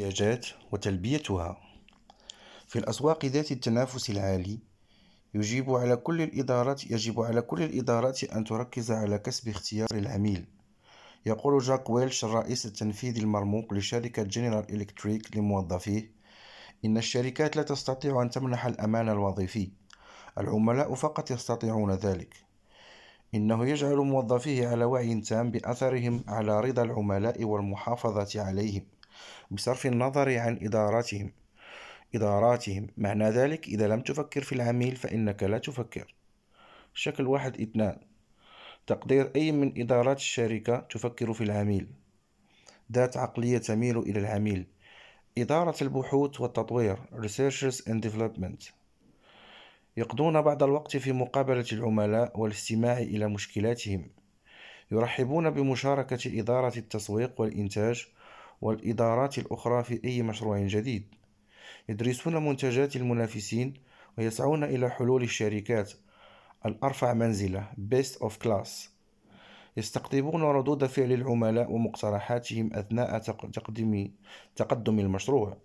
الاحتياجات وتلبيتها في الأسواق ذات التنافس العالي يجب على كل الإدارات يجب على كل الإدارات أن تركز على كسب اختيار العميل يقول جاك ويلش الرئيس التنفيذي المرموق لشركة جنرال إلكتريك لموظفيه إن الشركات لا تستطيع أن تمنح الأمان الوظيفي العملاء فقط يستطيعون ذلك إنه يجعل موظفيه على وعي تام بأثرهم على رضا العملاء والمحافظة عليهم بصرف النظر عن إداراتهم إداراتهم معنى ذلك إذا لم تفكر في العميل فإنك لا تفكر شكل واحد اثنان تقدير أي من إدارات الشركة تفكر في العميل ذات عقلية تميل إلى العميل إدارة البحوث والتطوير Researchers and Development يقضون بعض الوقت في مقابلة العملاء والاستماع إلى مشكلاتهم يرحبون بمشاركة إدارة التسويق والإنتاج والإدارات الأخرى في أي مشروع جديد يدرسون منتجات المنافسين ويسعون إلى حلول الشركات الأرفع منزلة Best of Class يستقطبون ردود فعل العملاء ومقترحاتهم أثناء تقدم تقدم المشروع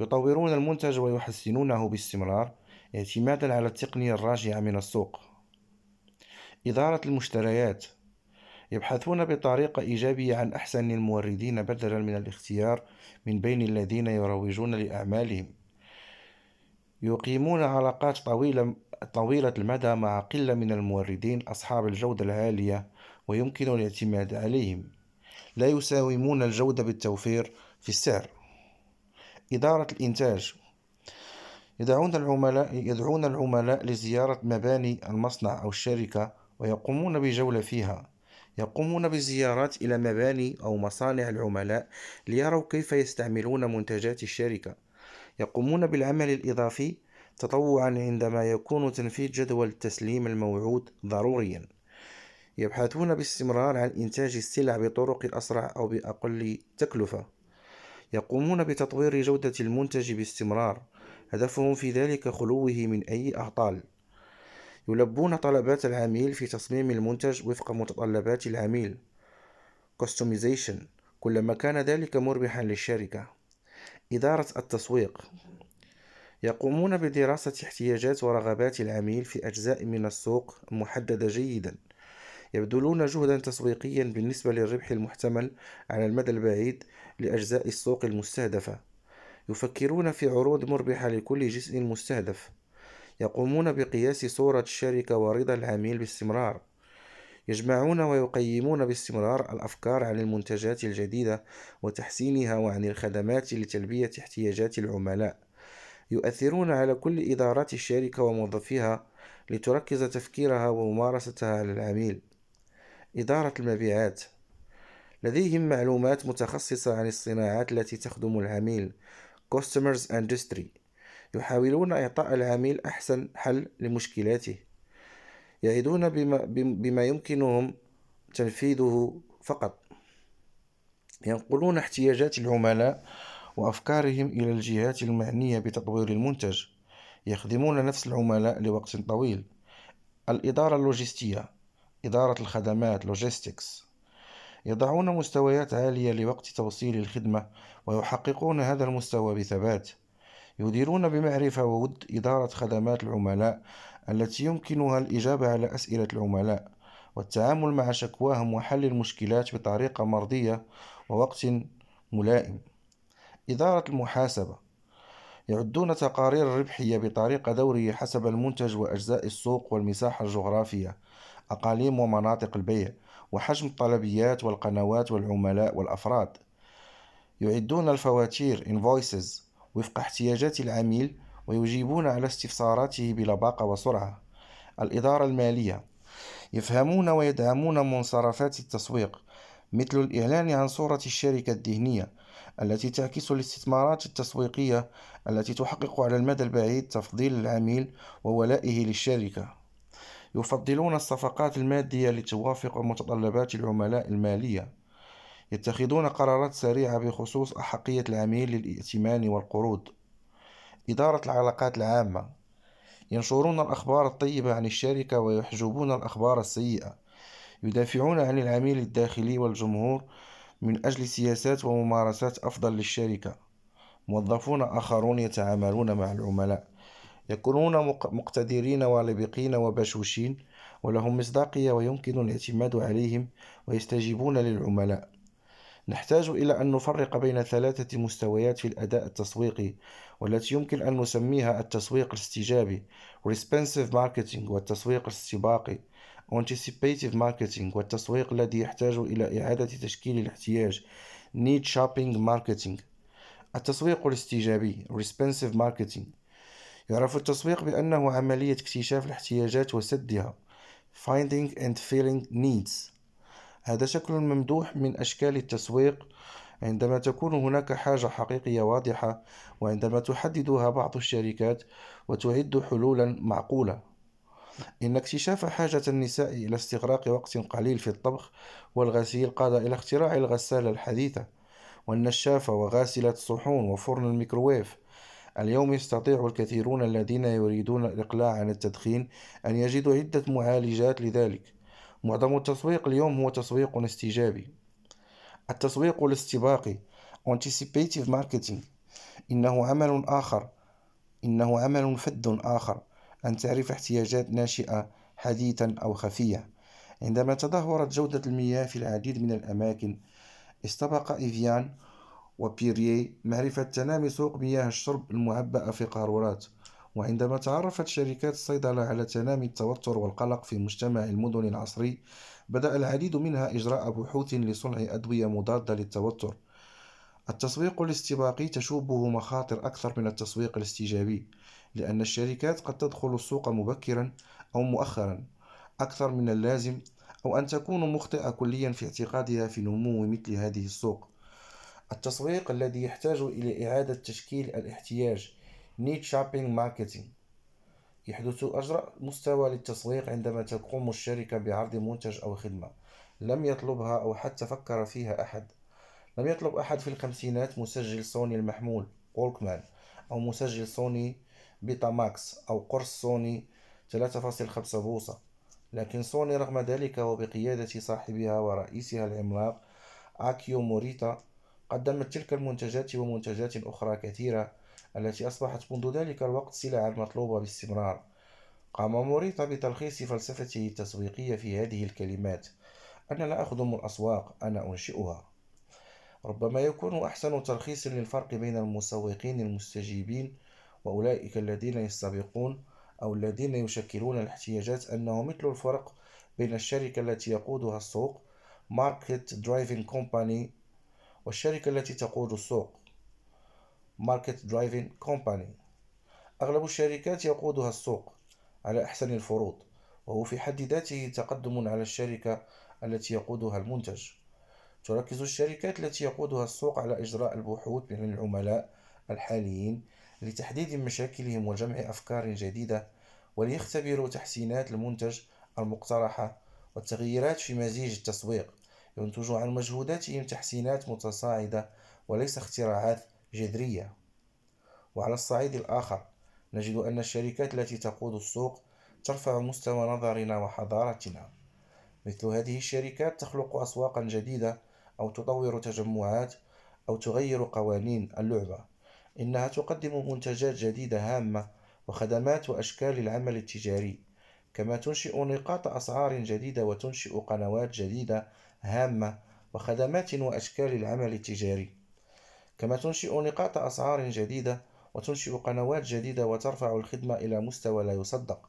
يطورون المنتج ويحسنونه باستمرار اعتمادا على التقنية الراجعة من السوق إدارة المشتريات يبحثون بطريقة إيجابية عن أحسن الموردين بدلا من الاختيار من بين الذين يروجون لأعمالهم يقيمون علاقات طويلة طويلة المدى مع قلة من الموردين أصحاب الجودة العالية ويمكن الاعتماد عليهم لا يساومون الجودة بالتوفير في السعر إدارة الإنتاج يدعون العملاء يدعون العملاء لزيارة مباني المصنع أو الشركة ويقومون بجولة فيها يقومون بالزيارات إلى مباني أو مصانع العملاء ليروا كيف يستعملون منتجات الشركة يقومون بالعمل الإضافي تطوعا عندما يكون تنفيذ جدول التسليم الموعود ضروريا يبحثون باستمرار عن إنتاج السلع بطرق أسرع أو بأقل تكلفة يقومون بتطوير جودة المنتج باستمرار هدفهم في ذلك خلوه من أي أعطال يلبون طلبات العميل في تصميم المنتج وفق متطلبات العميل customization كلما كان ذلك مربحا للشركة إدارة التسويق يقومون بدراسة احتياجات ورغبات العميل في أجزاء من السوق محددة جيدا يبذلون جهدا تسويقيا بالنسبة للربح المحتمل على المدى البعيد لأجزاء السوق المستهدفة يفكرون في عروض مربحة لكل جزء مستهدف يقومون بقياس صورة الشركة ورضا العميل باستمرار يجمعون ويقيمون باستمرار الأفكار عن المنتجات الجديدة وتحسينها وعن الخدمات لتلبية احتياجات العملاء يؤثرون على كل إدارات الشركة وموظفيها لتركز تفكيرها وممارستها على العميل إدارة المبيعات لديهم معلومات متخصصة عن الصناعات التي تخدم العميل Customers Industry يحاولون إعطاء العميل أحسن حل لمشكلاته يعدون بما, بما يمكنهم تنفيذه فقط ينقلون احتياجات العملاء وأفكارهم إلى الجهات المعنية بتطوير المنتج يخدمون نفس العملاء لوقت طويل الإدارة اللوجستية إدارة الخدمات لوجيستكس يضعون مستويات عالية لوقت توصيل الخدمة ويحققون هذا المستوى بثبات يديرون بمعرفة وود إدارة خدمات العملاء التي يمكنها الإجابة على أسئلة العملاء والتعامل مع شكواهم وحل المشكلات بطريقة مرضية ووقت ملائم إدارة المحاسبة يعدون تقارير الربحية بطريقة دورية حسب المنتج وأجزاء السوق والمساحة الجغرافية أقاليم ومناطق البيع وحجم الطلبيات والقنوات والعملاء والأفراد يعدون الفواتير invoices وفق احتياجات العميل ويجيبون على استفساراته بلباقة وسرعة الإدارة المالية يفهمون ويدعمون منصرفات التسويق مثل الإعلان عن صورة الشركة الذهنية التي تعكس الاستثمارات التسويقية التي تحقق على المدى البعيد تفضيل العميل وولائه للشركة يفضلون الصفقات المادية لتوافق متطلبات العملاء المالية يتخذون قرارات سريعة بخصوص أحقية العميل للائتمان والقروض إدارة العلاقات العامة ينشرون الأخبار الطيبة عن الشركة ويحجبون الأخبار السيئة يدافعون عن العميل الداخلي والجمهور من أجل سياسات وممارسات أفضل للشركة موظفون آخرون يتعاملون مع العملاء يكونون مقتدرين ولبقين وبشوشين ولهم مصداقية ويمكن الاعتماد عليهم ويستجيبون للعملاء نحتاج إلى أن نفرق بين ثلاثة مستويات في الأداء التسويقي والتي يمكن أن نسميها التسويق الاستجابي Responsive Marketing والتسويق الاستباقي Anticipative Marketing والتسويق الذي يحتاج إلى إعادة تشكيل الاحتياج Need Shopping Marketing التسويق الاستجابي Responsive Marketing يعرف التسويق بأنه عملية اكتشاف الاحتياجات وسدها Finding and Filling Needs هذا شكل ممدوح من أشكال التسويق عندما تكون هناك حاجة حقيقية واضحة وعندما تحددها بعض الشركات وتعد حلولا معقولة إن اكتشاف حاجة النساء إلى استغراق وقت قليل في الطبخ والغسيل قاد إلى اختراع الغسالة الحديثة والنشافة وغاسلة الصحون وفرن الميكروويف اليوم يستطيع الكثيرون الذين يريدون الإقلاع عن التدخين أن يجدوا عدة معالجات لذلك معظم التسويق اليوم هو تسويق استجابي التسويق الاستباقي anticipative marketing إنه عمل آخر إنه عمل فد آخر أن تعرف احتياجات ناشئة حديثا أو خفية عندما تدهورت جودة المياه في العديد من الأماكن استبق إيفيان وبيريه معرفة تنامي سوق مياه الشرب المعبأة في قارورات وعندما تعرفت شركات الصيدلة على تنامي التوتر والقلق في مجتمع المدن العصري بدأ العديد منها إجراء بحوث لصنع أدوية مضادة للتوتر التسويق الاستباقي تشوبه مخاطر أكثر من التسويق الاستجابي لأن الشركات قد تدخل السوق مبكرا أو مؤخرا أكثر من اللازم أو أن تكون مخطئة كليا في اعتقادها في نمو مثل هذه السوق التسويق الذي يحتاج إلى إعادة تشكيل الاحتياج نيت شوبينج ماركتينغ يحدث أجرأ مستوى للتسويق عندما تقوم الشركة بعرض منتج أو خدمة لم يطلبها أو حتى فكر فيها أحد لم يطلب أحد في الخمسينات مسجل سوني المحمول وولكمان أو مسجل سوني بيتا ماكس أو قرص سوني 3.5 بوصة لكن سوني رغم ذلك وبقيادة صاحبها ورئيسها العملاق أكيو موريتا قدمت تلك المنتجات ومنتجات أخرى كثيرة التي أصبحت منذ ذلك الوقت سلعة مطلوبة باستمرار قام موريتا بتلخيص فلسفته التسويقية في هذه الكلمات أنا لا أخدم الأسواق أنا أنشئها ربما يكون أحسن تلخيص للفرق بين المسوقين المستجيبين وأولئك الذين يستبقون أو الذين يشكلون الاحتياجات أنه مثل الفرق بين الشركة التي يقودها السوق Market Driving Company والشركة التي تقود السوق ماركت درايفين كومباني أغلب الشركات يقودها السوق على أحسن الفروض وهو في حد ذاته تقدم على الشركة التي يقودها المنتج تركز الشركات التي يقودها السوق على إجراء البحوث بين العملاء الحاليين لتحديد مشاكلهم وجمع أفكار جديدة وليختبروا تحسينات المنتج المقترحة والتغييرات في مزيج التسويق ينتج عن مجهوداتهم تحسينات متصاعدة وليس اختراعات جذرية وعلى الصعيد الآخر نجد أن الشركات التي تقود السوق ترفع مستوى نظرنا وحضارتنا مثل هذه الشركات تخلق أسواقا جديدة أو تطور تجمعات أو تغير قوانين اللعبة إنها تقدم منتجات جديدة هامة وخدمات وأشكال العمل التجاري كما تنشئ نقاط أسعار جديدة وتنشئ قنوات جديدة هامة وخدمات وأشكال العمل التجاري كما تنشئ نقاط أسعار جديدة وتنشئ قنوات جديدة وترفع الخدمة إلى مستوى لا يصدق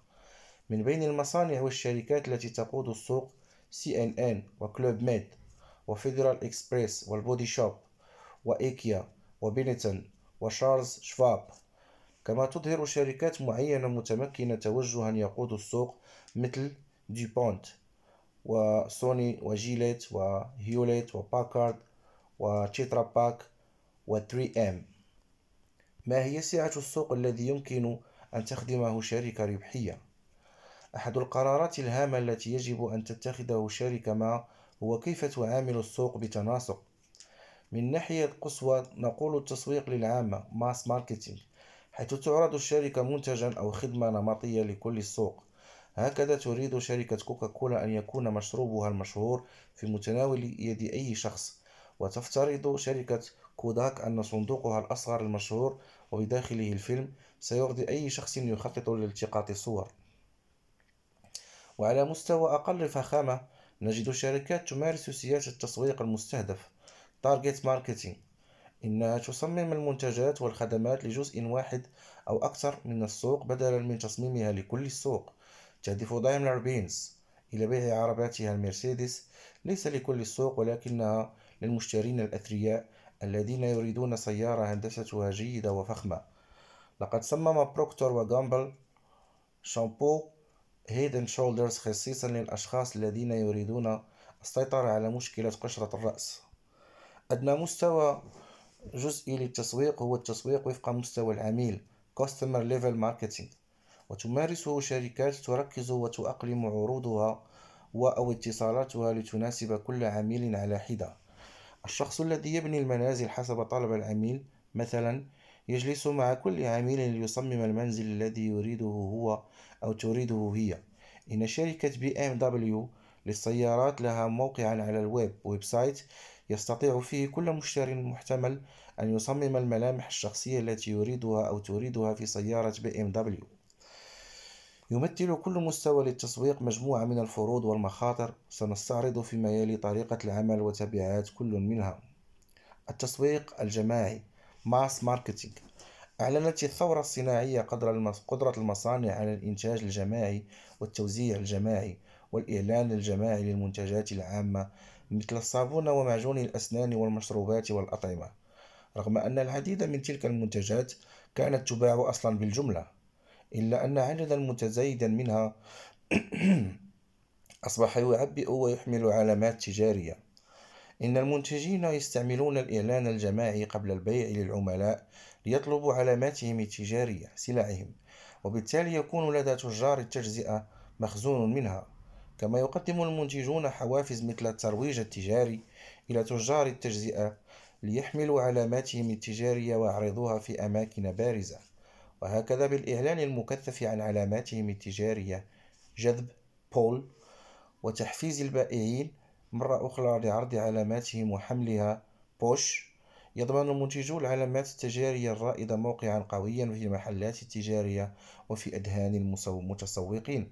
من بين المصانع والشركات التي تقود السوق سي ان ان وكلوب ميد وفيدرال إكسبريس والبودي شوب وإيكيا وبينيتون وشارلز شفاب كما تظهر شركات معينة متمكنة توجها يقود السوق مثل ديبونت وسوني وجيليت وهيوليت وباكارد وتشيترا باك و3M ما هي سعة السوق الذي يمكن أن تخدمه شركة ربحية؟ أحد القرارات الهامة التي يجب أن تتخذه شركة ما هو كيف تعامل السوق بتناسق من ناحية قصوى نقول التسويق للعامة ماس ماركتينج حيث تعرض الشركة منتجا أو خدمة نمطية لكل السوق هكذا تريد شركة كوكاكولا أن يكون مشروبها المشهور في متناول يد أي شخص وتفترض شركة كوداك أن صندوقها الأصغر المشهور وبداخله الفيلم سيرضي أي شخص يخطط لالتقاط الصور وعلى مستوى أقل فخامة نجد شركات تمارس سياسة التسويق المستهدف تارجت ماركتينج إنها تصمم المنتجات والخدمات لجزء واحد أو أكثر من السوق بدلا من تصميمها لكل السوق تهدف دايملر بينز إلى بيع عرباتها المرسيدس ليس لكل السوق ولكنها للمشترين الأثرياء الذين يريدون سيارة هندستها جيدة وفخمة لقد صمم بروكتور وغامبل شامبو هيد اند شولدرز خصيصا للأشخاص الذين يريدون السيطرة على مشكلة قشرة الرأس أدنى مستوى جزئي للتسويق هو التسويق وفق مستوى العميل Customer Level Marketing وتمارسه شركات تركز وتأقلم عروضها أو اتصالاتها لتناسب كل عميل على حدة الشخص الذي يبني المنازل حسب طلب العميل مثلا يجلس مع كل عميل ليصمم المنزل الذي يريده هو أو تريده هي إن شركة بي ام دبليو للسيارات لها موقعا على الويب ويب سايت يستطيع فيه كل مشتري محتمل أن يصمم الملامح الشخصية التي يريدها أو تريدها في سيارة بي ام دبليو يمثل كل مستوى للتسويق مجموعة من الفروض والمخاطر سنستعرض فيما يلي طريقة العمل وتبعات كل منها التسويق الجماعي ماس ماركتينج أعلنت الثورة الصناعية قدرة المصانع على الإنتاج الجماعي والتوزيع الجماعي والإعلان الجماعي للمنتجات العامة مثل الصابون ومعجون الأسنان والمشروبات والأطعمة رغم أن العديد من تلك المنتجات كانت تباع أصلا بالجملة إلا أن عددا متزايدا منها أصبح يعبئ ويحمل علامات تجارية إن المنتجين يستعملون الإعلان الجماعي قبل البيع للعملاء ليطلبوا علاماتهم التجارية سلعهم وبالتالي يكون لدى تجار التجزئة مخزون منها كما يقدم المنتجون حوافز مثل الترويج التجاري إلى تجار التجزئة ليحملوا علاماتهم التجارية ويعرضوها في أماكن بارزة وهكذا بالإعلان المكثف عن علاماتهم التجارية جذب بول وتحفيز البائعين مرة أخرى لعرض علاماتهم وحملها بوش يضمن منتجو العلامات التجارية الرائدة موقعا قويا في المحلات التجارية وفي أذهان المتسوقين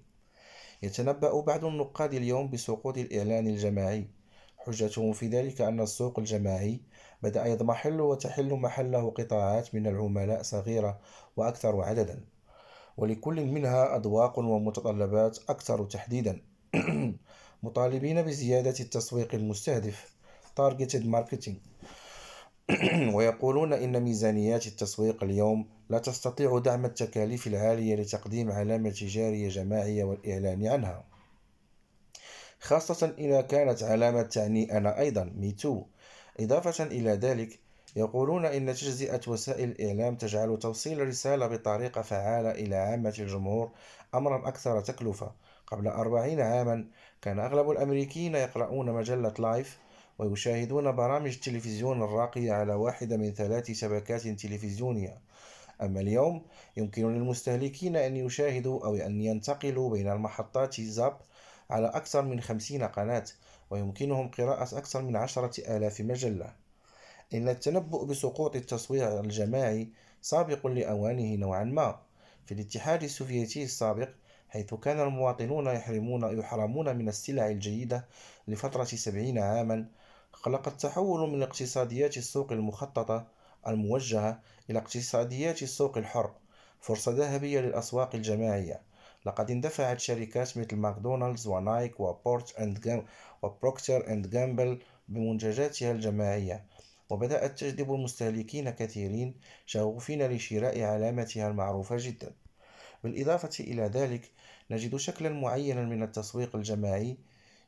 يتنبأ بعض النقاد اليوم بسقوط الإعلان الجماعي حجتهم في ذلك أن السوق الجماعي بدأ يضمحل وتحل محله قطاعات من العملاء صغيرة وأكثر عددا ولكل منها أذواق ومتطلبات أكثر تحديدا مطالبين بزيادة التسويق المستهدف targeted marketing ويقولون إن ميزانيات التسويق اليوم لا تستطيع دعم التكاليف العالية لتقديم علامة تجارية جماعية والإعلان عنها خاصة إذا كانت علامة تعني أنا أيضا ميتو إضافة إلى ذلك يقولون إن تجزئة وسائل الإعلام تجعل توصيل الرسالة بطريقة فعالة إلى عامة الجمهور أمرا أكثر تكلفة قبل أربعين عاما كان أغلب الأمريكيين يقرؤون مجلة لايف ويشاهدون برامج التلفزيون الراقية على واحدة من ثلاث شبكات تلفزيونية أما اليوم يمكن للمستهلكين أن يشاهدوا أو أن ينتقلوا بين المحطات زاب على أكثر من خمسين قناة ويمكنهم قراءة أكثر من عشرة آلاف مجلة إن التنبؤ بسقوط التصوير الجماعي سابق لأوانه نوعا ما في الاتحاد السوفيتي السابق حيث كان المواطنون يحرمون يحرمون من السلع الجيدة لفترة سبعين عاما خلق التحول من اقتصاديات السوق المخططة الموجهة إلى اقتصاديات السوق الحر فرصة ذهبية للأسواق الجماعية لقد اندفعت شركات مثل ماكدونالدز ونايك وبورت أند جام وبروكتر أند جامبل بمنتجاتها الجماعية وبدأت تجذب مستهلكين كثيرين شغوفين لشراء علامتها المعروفة جدا بالإضافة إلى ذلك نجد شكلا معينا من التسويق الجماعي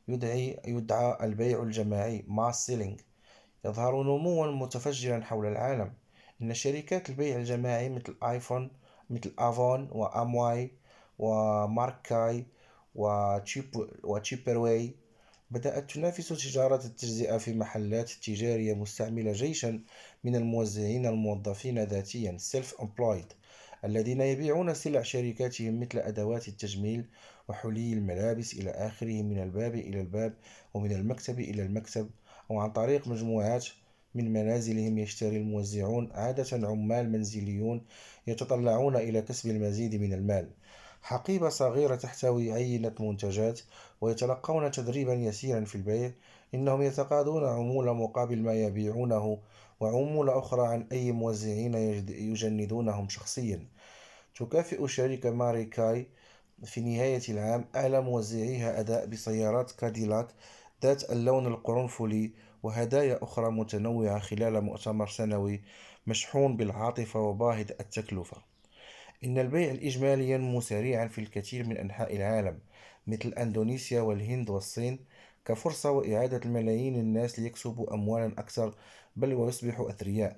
يدعي يدعى البيع الجماعي ماس سيلينج يظهر نموا متفجرا حول العالم إن شركات البيع الجماعي مثل آيفون مثل أفون وأمواي ومارك كاي وتشيب وتشيبرواي بدأت تنافس تجارة التجزئة في محلات تجارية مستعملة جيشا من الموزعين الموظفين ذاتيا سيلف employed الذين يبيعون سلع شركاتهم مثل أدوات التجميل وحلي الملابس إلى آخره من الباب إلى الباب ومن المكتب إلى المكتب أو عن طريق مجموعات من منازلهم يشتري الموزعون عادة عمال منزليون يتطلعون إلى كسب المزيد من المال حقيبة صغيرة تحتوي عينة منتجات ويتلقون تدريبا يسيرا في البيع إنهم يتقاضون عمولة مقابل ما يبيعونه وعمولة أخرى عن أي موزعين يجندونهم شخصيا تكافئ شركة ماري كاي في نهاية العام أعلى موزعيها أداء بسيارات كاديلاك ذات اللون القرنفلي وهدايا أخرى متنوعة خلال مؤتمر سنوي مشحون بالعاطفة وباهظ التكلفة إن البيع الإجمالي ينمو سريعا في الكثير من أنحاء العالم مثل أندونيسيا والهند والصين كفرصة وإعادة الملايين الناس ليكسبوا أموالا أكثر بل ويصبحوا أثرياء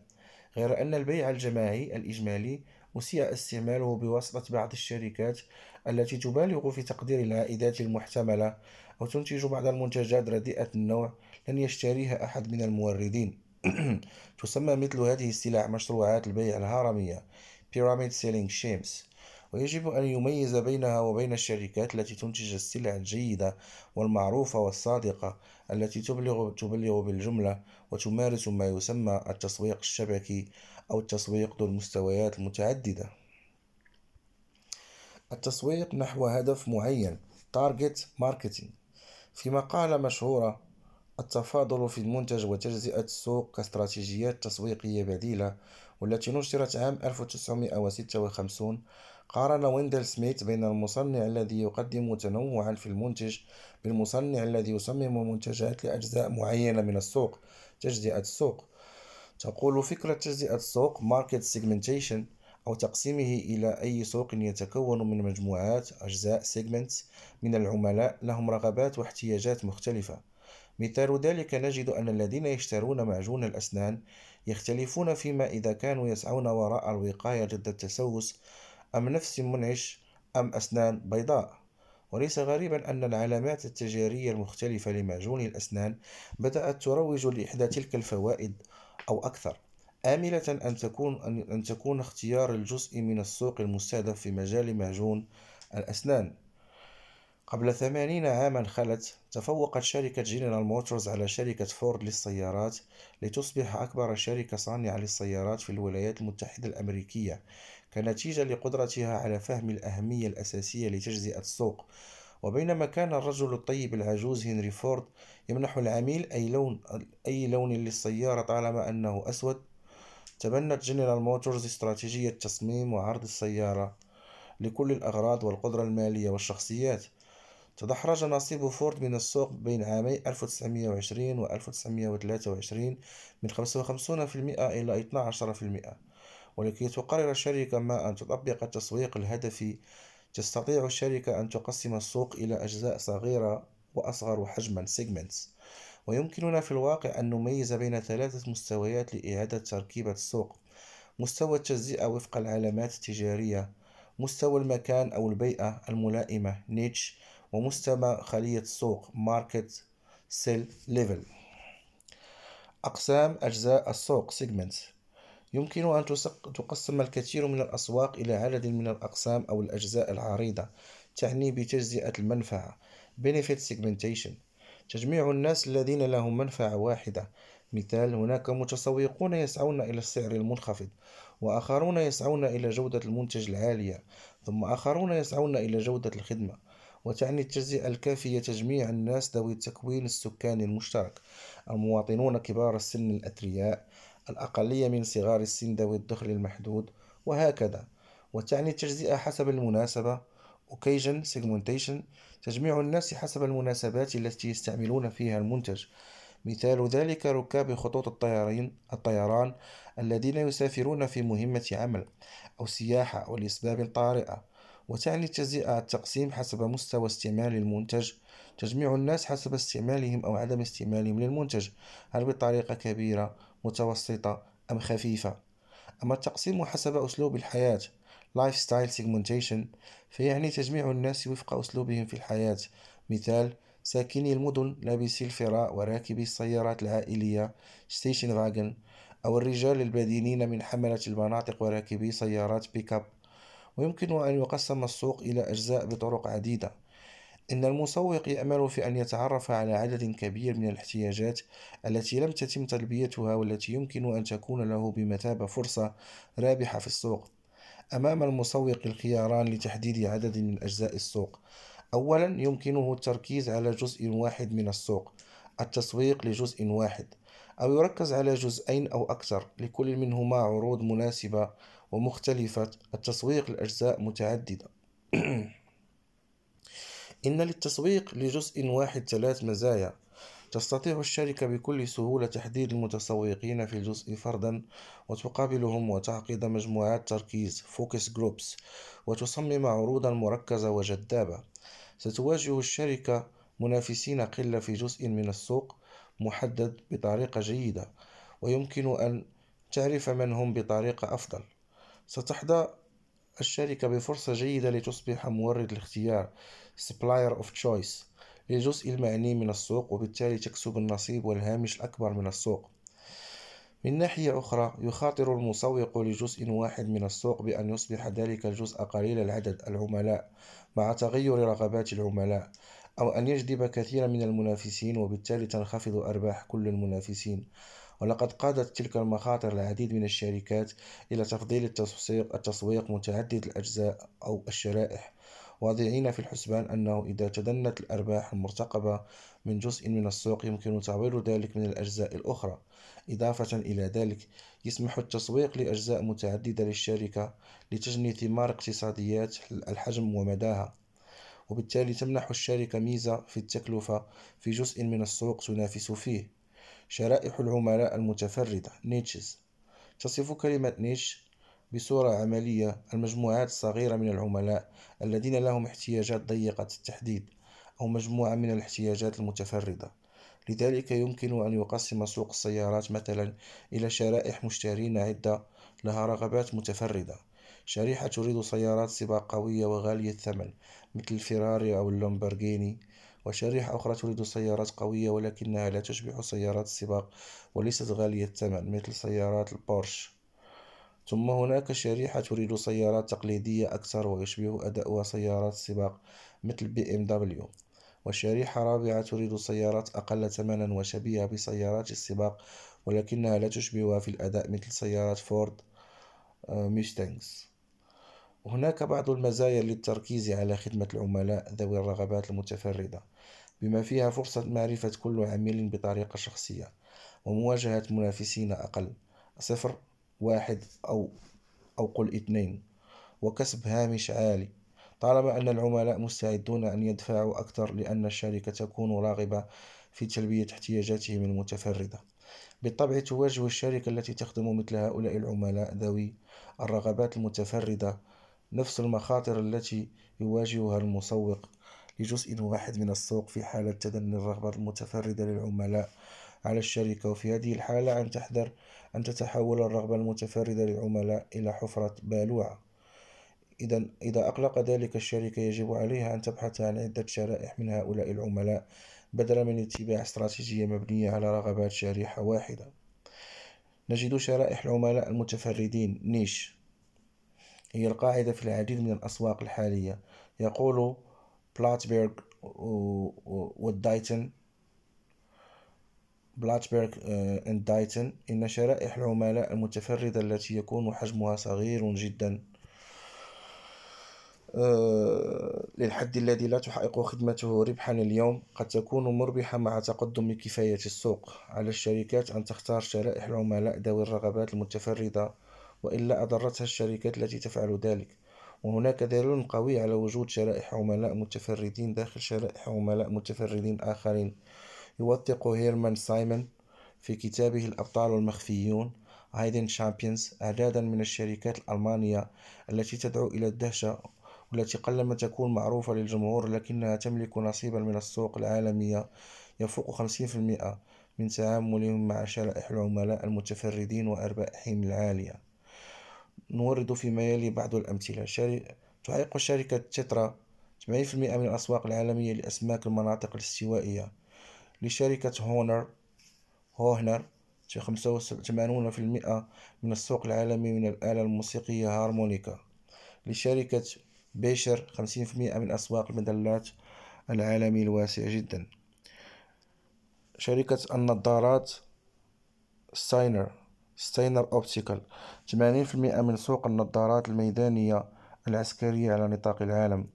غير أن البيع الجماعي الإجمالي أسيء استعماله بواسطة بعض الشركات التي تبالغ في تقدير العائدات المحتملة أو تنتج بعض المنتجات رديئة النوع لن يشتريها أحد من الموردين تسمى مثل هذه السلع مشروعات البيع الهرمية pyramid selling شيمس ويجب أن يميز بينها وبين الشركات التي تنتج السلع الجيدة والمعروفة والصادقة التي تبلغ, تبلغ بالجملة وتمارس ما يسمى التسويق الشبكي أو التسويق ذو المستويات المتعددة التسويق نحو هدف معين Target Marketing في مقالة مشهورة التفاضل في المنتج وتجزئة السوق كاستراتيجيات تسويقية بديلة والتي نشرت عام 1956 قارن ويندل سميث بين المصنع الذي يقدم تنوعا في المنتج بالمصنع الذي يصمم منتجات لأجزاء معينة من السوق تجزئة السوق تقول فكرة تجزئة السوق Market Segmentation أو تقسيمه إلى أي سوق يتكون من مجموعات أجزاء segments من العملاء لهم رغبات واحتياجات مختلفة مثال ذلك نجد أن الذين يشترون معجون الأسنان يختلفون فيما إذا كانوا يسعون وراء الوقاية ضد التسوس أم نفس منعش أم أسنان بيضاء وليس غريبا أن العلامات التجارية المختلفة لمعجون الأسنان بدأت تروج لإحدى تلك الفوائد أو أكثر آملة أن تكون أن تكون اختيار الجزء من السوق المستهدف في مجال معجون الأسنان قبل ثمانين عاما خلت تفوقت شركة جنرال موتورز على شركة فورد للسيارات لتصبح أكبر شركة صانعة للسيارات في الولايات المتحدة الأمريكية كنتيجة لقدرتها على فهم الأهمية الأساسية لتجزئة السوق وبينما كان الرجل الطيب العجوز هنري فورد يمنح العميل أي لون, أي لون للسيارة طالما أنه أسود تبنت جنرال موتورز استراتيجية تصميم وعرض السيارة لكل الأغراض والقدرة المالية والشخصيات تدحرج نصيب فورد من السوق بين عامي 1920 و 1923 من 55% إلى 12% ولكي تقرر الشركة ما أن تطبق التسويق الهدفي تستطيع الشركة أن تقسم السوق إلى أجزاء صغيرة وأصغر حجما segments ويمكننا في الواقع أن نميز بين ثلاثة مستويات لإعادة تركيبة السوق مستوى التجزئة وفق العلامات التجارية مستوى المكان أو البيئة الملائمة نيتش ومستوى خلية السوق Market Sell Level أقسام أجزاء السوق Segments يمكن أن تقسم الكثير من الأسواق إلى عدد من الأقسام أو الأجزاء العريضة تعني بتجزئة المنفعة Benefit Segmentation تجميع الناس الذين لهم منفعة واحدة مثال هناك متسوقون يسعون إلى السعر المنخفض وآخرون يسعون إلى جودة المنتج العالية ثم آخرون يسعون إلى جودة الخدمة وتعني التجزئة الكافية تجميع الناس ذوي التكوين السكاني المشترك المواطنون كبار السن الأثرياء الأقلية من صغار السن ذوي الدخل المحدود وهكذا وتعني التجزئة حسب المناسبة occasion segmentation تجميع الناس حسب المناسبات التي يستعملون فيها المنتج مثال ذلك ركاب خطوط الطيارين الطيران الذين يسافرون في مهمة عمل أو سياحة أو لأسباب طارئة وتعني التقسيم حسب مستوى استعمال المنتج تجميع الناس حسب استعمالهم أو عدم استعمالهم للمنتج هل بطريقة كبيرة متوسطة أم خفيفة أما التقسيم حسب أسلوب الحياة Lifestyle Segmentation فيعني تجميع الناس وفق أسلوبهم في الحياة مثال ساكني المدن لابسي الفراء وراكبي السيارات العائلية ستيشن فاجن أو الرجال البدينين من حملة المناطق وراكبي سيارات بيك أب ويمكن أن يقسم السوق إلى أجزاء بطرق عديدة إن المسوق يأمل في أن يتعرف على عدد كبير من الاحتياجات التي لم تتم تلبيتها والتي يمكن أن تكون له بمثابة فرصة رابحة في السوق أمام المسوق الخياران لتحديد عدد من أجزاء السوق أولا يمكنه التركيز على جزء واحد من السوق التسويق لجزء واحد أو يركز على جزئين أو أكثر لكل منهما عروض مناسبة ومختلفة التسويق لأجزاء متعددة إن للتسويق لجزء واحد ثلاث مزايا تستطيع الشركة بكل سهولة تحديد المتسوقين في الجزء فردا وتقابلهم وتعقد مجموعات تركيز فوكس جروبس وتصمم عروضا مركزة وجذابة ستواجه الشركة منافسين قلة في جزء من السوق محدد بطريقة جيدة ويمكن أن تعرف من هم بطريقة أفضل ستحظى الشركة بفرصة جيدة لتصبح مورد الاختيار supplier of choice للجزء المعني من السوق وبالتالي تكسب النصيب والهامش الأكبر من السوق من ناحية أخرى يخاطر المسوق لجزء واحد من السوق بأن يصبح ذلك الجزء قليل العدد العملاء مع تغير رغبات العملاء أو أن يجذب كثيرا من المنافسين وبالتالي تنخفض أرباح كل المنافسين ولقد قادت تلك المخاطر العديد من الشركات إلى تفضيل التسويق, التسويق متعدد الأجزاء أو الشرائح واضعين في الحسبان أنه إذا تدنت الأرباح المرتقبة من جزء من السوق يمكن تعويض ذلك من الأجزاء الأخرى إضافة إلى ذلك يسمح التسويق لأجزاء متعددة للشركة لتجني ثمار اقتصاديات الحجم ومداها وبالتالي تمنح الشركة ميزة في التكلفة في جزء من السوق تنافس فيه شرائح العملاء المتفردة نيتشز تصف كلمة نيتش بصورة عملية المجموعات الصغيرة من العملاء الذين لهم احتياجات ضيقة التحديد أو مجموعة من الاحتياجات المتفردة لذلك يمكن أن يقسم سوق السيارات مثلا إلى شرائح مشترين عدة لها رغبات متفردة شريحة تريد سيارات سباق قوية وغالية الثمن مثل الفيراري أو اللومبرغيني وشريحة أخرى تريد سيارات قوية ولكنها لا تشبه سيارات السباق وليست غالية الثمن مثل سيارات البورش ثم هناك شريحة تريد سيارات تقليدية أكثر ويشبه أداؤها سيارات السباق مثل بي ام دبليو وشريحة رابعة تريد سيارات أقل ثمنا وشبيهة بسيارات السباق ولكنها لا تشبهها في الأداء مثل سيارات فورد آه، ميستانجز هناك بعض المزايا للتركيز على خدمة العملاء ذوي الرغبات المتفردة بما فيها فرصة معرفة كل عميل بطريقة شخصية ومواجهة منافسين أقل صفر واحد أو أو قل اثنين وكسب هامش عالي طالما أن العملاء مستعدون أن يدفعوا أكثر لأن الشركة تكون راغبة في تلبية احتياجاتهم المتفردة بالطبع تواجه الشركة التي تخدم مثل هؤلاء العملاء ذوي الرغبات المتفردة نفس المخاطر التي يواجهها المسوق لجزء واحد من السوق في حالة تدني الرغبة المتفردة للعملاء على الشركة وفي هذه الحالة أن تحذر أن تتحول الرغبة المتفردة للعملاء إلى حفرة بالوعة إذا إذا أقلق ذلك الشركة يجب عليها أن تبحث عن عدة شرائح من هؤلاء العملاء بدلا من اتباع استراتيجية مبنية على رغبات شريحة واحدة نجد شرائح العملاء المتفردين نيش هي القاعدة في العديد من الأسواق الحالية يقول بلاتبيرغ والدايتن بلاتبيرغ اند آه، دايتن إن شرائح العملاء المتفردة التي يكون حجمها صغير جدا آه، للحد الذي لا تحقق خدمته ربحا اليوم قد تكون مربحة مع تقدم كفاية السوق على الشركات أن تختار شرائح العملاء ذوي الرغبات المتفردة وإلا أضرتها الشركات التي تفعل ذلك وهناك دليل قوي على وجود شرائح عملاء متفردين داخل شرائح عملاء متفردين آخرين يوثق هيرمان سايمون في كتابه الأبطال المخفيون هايدن شامبيونز أعدادا من الشركات الألمانية التي تدعو إلى الدهشة والتي قلما تكون معروفة للجمهور لكنها تملك نصيبا من السوق العالمية يفوق 50% من تعاملهم مع شرائح العملاء المتفردين وأرباحهم العالية نورد فيما يلي بعض الأمثلة تعيق شركة تترا 80% من الأسواق العالمية لأسماك المناطق الاستوائية لشركة هونر هوهنر 85% من السوق العالمي من الآلة الموسيقية هارمونيكا لشركة بيشر 50% من أسواق المدلات العالمي الواسع جدا شركة النظارات ساينر ستاينر أوبتيكال 80% من سوق النظارات الميدانية العسكرية على نطاق العالم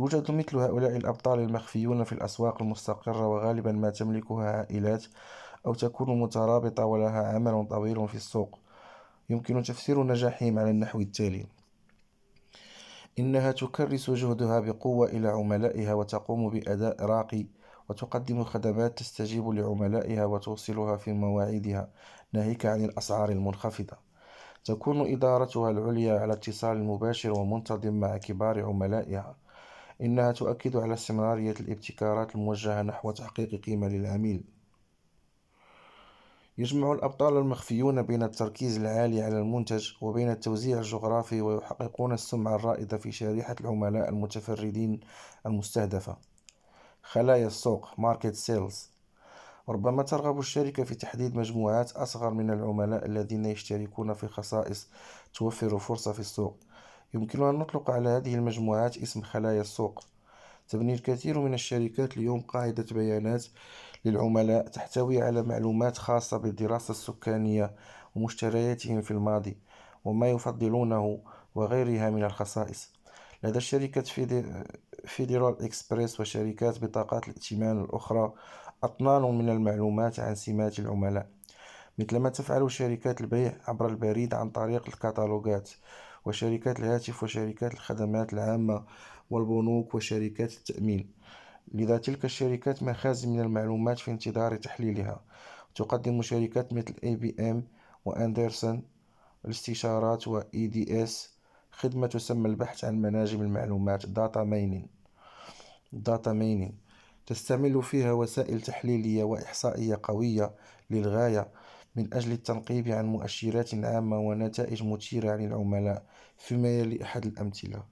يوجد مثل هؤلاء الأبطال المخفيون في الأسواق المستقرة وغالبا ما تملكها عائلات أو تكون مترابطة ولها عمل طويل في السوق يمكن تفسير نجاحهم على النحو التالي إنها تكرس جهدها بقوة إلى عملائها وتقوم بأداء راقي وتقدم خدمات تستجيب لعملائها وتوصلها في مواعيدها ناهيك عن الأسعار المنخفضة تكون إدارتها العليا على اتصال مباشر ومنتظم مع كبار عملائها إنها تؤكد على استمرارية الابتكارات الموجهة نحو تحقيق قيمة للعميل يجمع الأبطال المخفيون بين التركيز العالي على المنتج وبين التوزيع الجغرافي ويحققون السمعة الرائدة في شريحة العملاء المتفردين المستهدفة خلايا السوق ماركت سيلز ربما ترغب الشركة في تحديد مجموعات أصغر من العملاء الذين يشتركون في خصائص توفر فرصة في السوق يمكن أن نطلق على هذه المجموعات اسم خلايا السوق تبني الكثير من الشركات اليوم قاعدة بيانات للعملاء تحتوي على معلومات خاصة بالدراسة السكانية ومشترياتهم في الماضي وما يفضلونه وغيرها من الخصائص لدى شركة فيدرال إكسبريس وشركات بطاقات الائتمان الأخرى أطنان من المعلومات عن سمات العملاء مثل ما تفعل شركات البيع عبر البريد عن طريق الكتالوجات وشركات الهاتف وشركات الخدمات العامة والبنوك وشركات التأمين لذا تلك الشركات مخازن من المعلومات في انتظار تحليلها تقدم شركات مثل اي بي ام واندرسون الاستشارات و اي دي اس خدمة تسمى البحث عن مناجم المعلومات داتا مايننج Data Mining تستعمل فيها وسائل تحليلية وإحصائية قوية للغاية من أجل التنقيب عن مؤشرات عامة ونتائج مثيرة عن العملاء فيما يلي أحد الأمثلة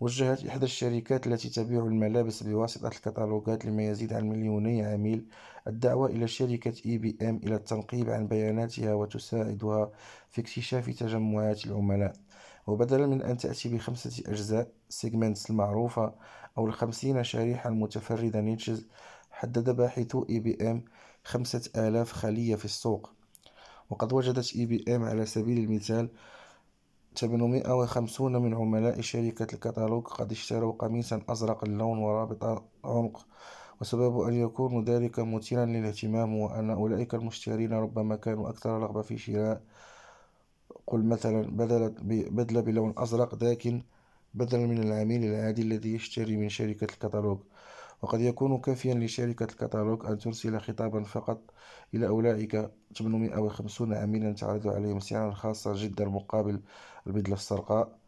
وجهت إحدى الشركات التي تبيع الملابس بواسطة الكتالوجات لما يزيد عن مليوني عميل الدعوة إلى شركة إي بي إم إلى التنقيب عن بياناتها وتساعدها في اكتشاف تجمعات العملاء وبدلا من أن تأتي بخمسة أجزاء سيجمنتس المعروفة أو الخمسين شريحة المتفردة نيتشز حدد باحثو اي بي ام خمسة آلاف خلية في السوق وقد وجدت اي بي ام على سبيل المثال 850 من عملاء شركة الكتالوج قد اشتروا قميصا أزرق اللون ورابط عنق وسبب أن يكون ذلك مثيرا للاهتمام وأن أولئك المشترين ربما كانوا أكثر رغبة في شراء قل مثلا بدلت بدلة بلون أزرق لكن بدلا من العميل العادي الذي يشتري من شركة الكتالوج وقد يكون كافيا لشركة الكتالوج أن ترسل خطابا فقط إلى أولئك 850 عميلا تعرض عليهم سعرا خاصا جدا مقابل البدلة الزرقاء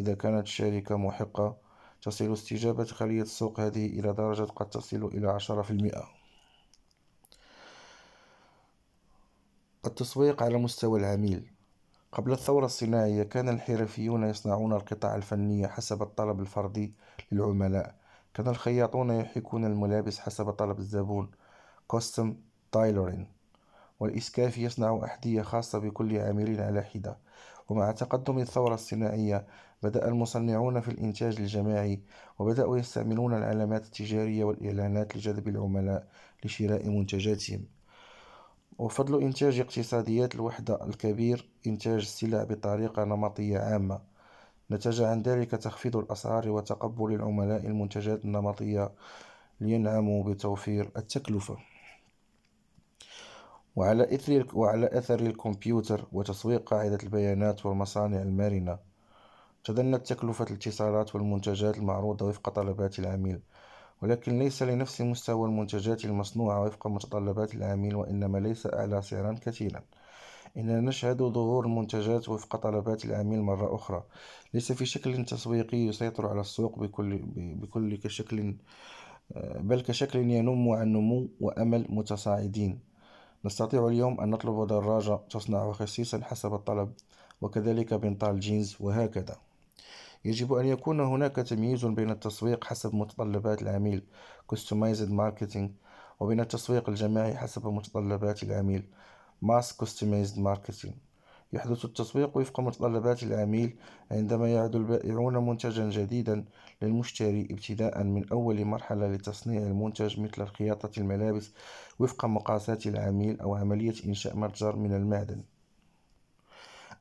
إذا كانت الشركة محقة تصل استجابة خلية السوق هذه إلى درجة قد تصل إلى عشرة في المئة التسويق على مستوى العميل قبل الثورة الصناعية كان الحرفيون يصنعون القطع الفنية حسب الطلب الفردي للعملاء كان الخياطون يحيكون الملابس حسب طلب الزبون كوستم تايلورين والإسكاف يصنع أحذية خاصة بكل عامل على حدة ومع تقدم الثورة الصناعية بدأ المصنعون في الإنتاج الجماعي وبدأوا يستعملون العلامات التجارية والإعلانات لجذب العملاء لشراء منتجاتهم وفضل إنتاج اقتصاديات الوحدة الكبير إنتاج السلع بطريقة نمطية عامة نتج عن ذلك تخفيض الأسعار وتقبل العملاء المنتجات النمطية لينعموا بتوفير التكلفة وعلى إثر وعلى أثر الكمبيوتر وتسويق قاعدة البيانات والمصانع المرنة تدنت تكلفة الاتصالات والمنتجات المعروضة وفق طلبات العميل ولكن ليس لنفس مستوى المنتجات المصنوعة وفق متطلبات العميل وإنما ليس أعلى سعرا كثيرا إننا نشهد ظهور المنتجات وفق طلبات العميل مرة أخرى ليس في شكل تسويقي يسيطر على السوق بكل, بكل كشكل بل كشكل ينم عن نمو وأمل متصاعدين نستطيع اليوم أن نطلب دراجة تصنع خصيصا حسب الطلب وكذلك بنطال جينز وهكذا يجب أن يكون هناك تمييز بين التسويق حسب متطلبات العميل Customized Marketing وبين التسويق الجماعي حسب متطلبات العميل Mass Customized Marketing يحدث التسويق وفق متطلبات العميل عندما يعد البائعون منتجا جديدا للمشتري ابتداء من أول مرحلة لتصنيع المنتج مثل خياطة الملابس وفق مقاسات العميل أو عملية إنشاء متجر من المعدن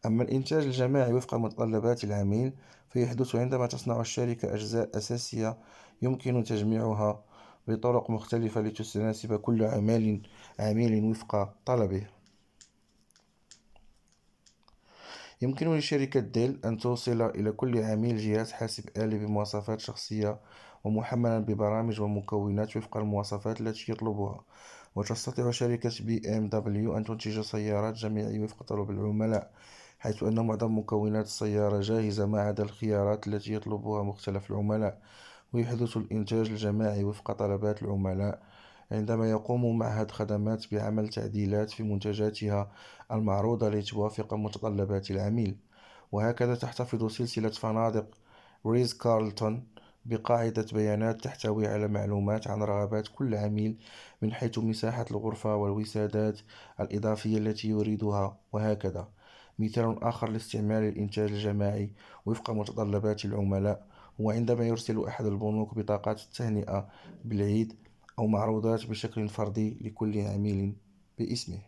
أما الإنتاج الجماعي وفق متطلبات العميل فيحدث عندما تصنع الشركة أجزاء أساسية يمكن تجميعها بطرق مختلفة لتناسب كل عمال عميل وفق طلبه يمكن لشركة ديل أن توصل إلى كل عميل جهاز حاسب آلي بمواصفات شخصية ومحملا ببرامج ومكونات وفق المواصفات التي يطلبها وتستطيع شركة بي ام دبليو أن تنتج سيارات جميعية وفق طلب العملاء حيث أن معظم مكونات السيارة جاهزة ما عدا الخيارات التي يطلبها مختلف العملاء ويحدث الإنتاج الجماعي وفق طلبات العملاء عندما يقوم معهد خدمات بعمل تعديلات في منتجاتها المعروضة لتوافق متطلبات العميل وهكذا تحتفظ سلسلة فنادق ريز كارلتون بقاعدة بيانات تحتوي على معلومات عن رغبات كل عميل من حيث مساحة الغرفة والوسادات الإضافية التي يريدها وهكذا مثال آخر لاستعمال الإنتاج الجماعي وفق متطلبات العملاء هو عندما يرسل أحد البنوك بطاقات التهنئة بالعيد أو معروضات بشكل فردي لكل عميل باسمه